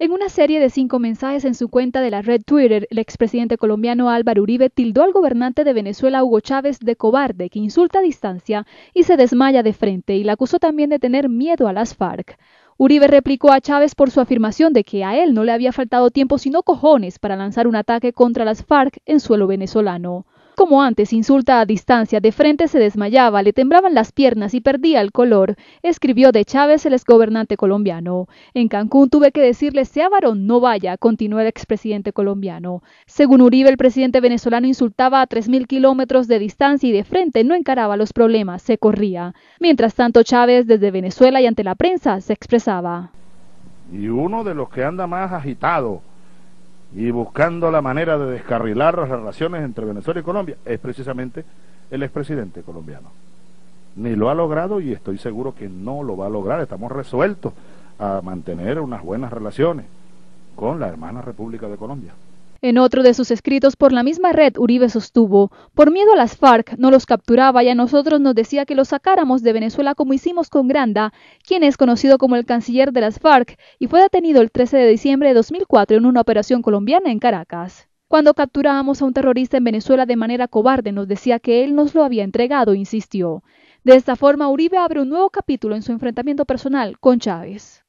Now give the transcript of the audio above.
En una serie de cinco mensajes en su cuenta de la red Twitter, el expresidente colombiano Álvaro Uribe tildó al gobernante de Venezuela Hugo Chávez de cobarde, que insulta a distancia y se desmaya de frente, y le acusó también de tener miedo a las FARC. Uribe replicó a Chávez por su afirmación de que a él no le había faltado tiempo sino cojones para lanzar un ataque contra las FARC en suelo venezolano como antes insulta a distancia, de frente se desmayaba, le temblaban las piernas y perdía el color, escribió de Chávez el exgobernante colombiano. En Cancún tuve que decirle, sea varón, no vaya, continuó el expresidente colombiano. Según Uribe, el presidente venezolano insultaba a 3.000 kilómetros de distancia y de frente no encaraba los problemas, se corría. Mientras tanto, Chávez desde Venezuela y ante la prensa se expresaba. Y uno de los que anda más agitado y buscando la manera de descarrilar las relaciones entre Venezuela y Colombia es precisamente el expresidente colombiano. Ni lo ha logrado y estoy seguro que no lo va a lograr. Estamos resueltos a mantener unas buenas relaciones con la hermana República de Colombia. En otro de sus escritos por la misma red, Uribe sostuvo, por miedo a las FARC no los capturaba y a nosotros nos decía que los sacáramos de Venezuela como hicimos con Granda, quien es conocido como el canciller de las FARC y fue detenido el 13 de diciembre de 2004 en una operación colombiana en Caracas. Cuando capturábamos a un terrorista en Venezuela de manera cobarde nos decía que él nos lo había entregado, insistió. De esta forma, Uribe abre un nuevo capítulo en su enfrentamiento personal con Chávez.